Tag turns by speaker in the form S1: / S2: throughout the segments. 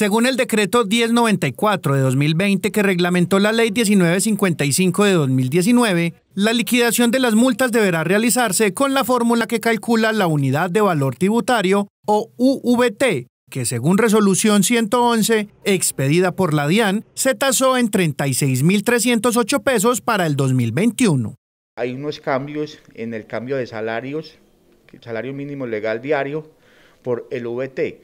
S1: Según el decreto 1094 de 2020 que reglamentó la ley 1955 de 2019, la liquidación de las multas deberá realizarse con la fórmula que calcula la unidad de valor tributario o UVT, que según resolución 111 expedida por la DIAN, se tasó en 36.308 pesos para el 2021.
S2: Hay unos cambios en el cambio de salarios, salario mínimo legal diario, por el VT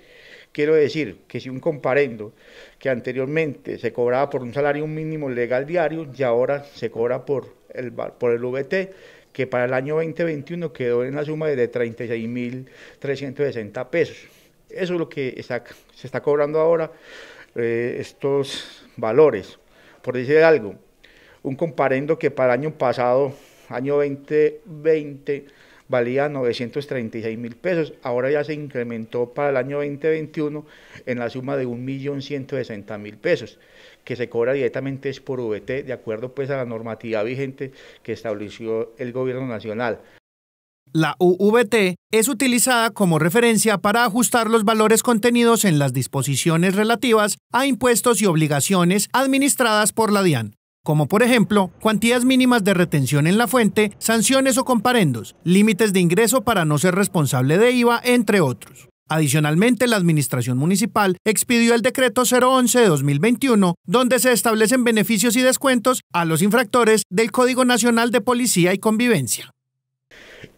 S2: Quiero decir que si un comparendo que anteriormente se cobraba por un salario mínimo legal diario y ahora se cobra por el, por el VT, que para el año 2021 quedó en la suma de 36.360 pesos. Eso es lo que se está cobrando ahora eh, estos valores. Por decir algo, un comparendo que para el año pasado, año 2020, valía 936 mil pesos. Ahora ya se incrementó para el año 2021 en la suma de 1.160.000 pesos, que se cobra directamente es por VT, de acuerdo pues a la normativa vigente que estableció el gobierno nacional.
S1: La UVT es utilizada como referencia para ajustar los valores contenidos en las disposiciones relativas a impuestos y obligaciones administradas por la DIAN como por ejemplo cuantías mínimas de retención en la fuente, sanciones o comparendos, límites de ingreso para no ser responsable de IVA, entre otros. Adicionalmente, la Administración Municipal expidió el decreto 011 de 2021, donde se establecen beneficios y descuentos a los infractores del Código Nacional de Policía y Convivencia.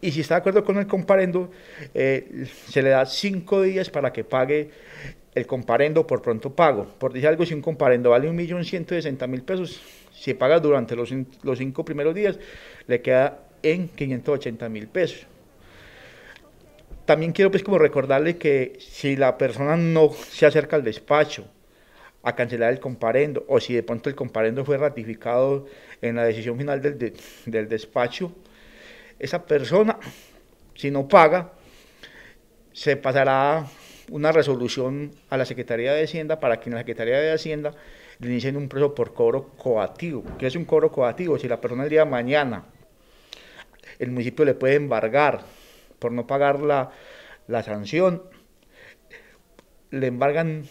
S2: Y si está de acuerdo con el comparendo, eh, se le da cinco días para que pague el comparendo por pronto pago. Por decir algo, si un comparendo vale 1.160.000 pesos, si paga durante los, cinco primeros días, le queda en 580.000 pesos. También quiero pues como recordarle que si la persona no se acerca al despacho a cancelar el comparendo o si de pronto el comparendo fue ratificado en la decisión final del, del despacho, esa persona, si no paga, se pasará una resolución a la Secretaría de Hacienda para que en la Secretaría de Hacienda le inicien un proceso por cobro coativo. ¿Qué es un cobro coativo? Si la persona el día de mañana el municipio le puede embargar por no pagar la, la sanción, le embargan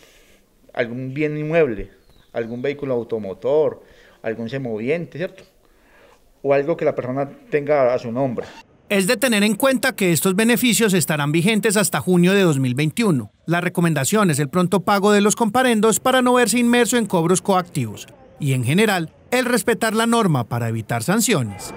S2: algún bien inmueble, algún vehículo automotor, algún semoviente, ¿cierto? O algo que la persona tenga a su nombre.
S1: Es de tener en cuenta que estos beneficios estarán vigentes hasta junio de 2021. La recomendación es el pronto pago de los comparendos para no verse inmerso en cobros coactivos y, en general, el respetar la norma para evitar sanciones.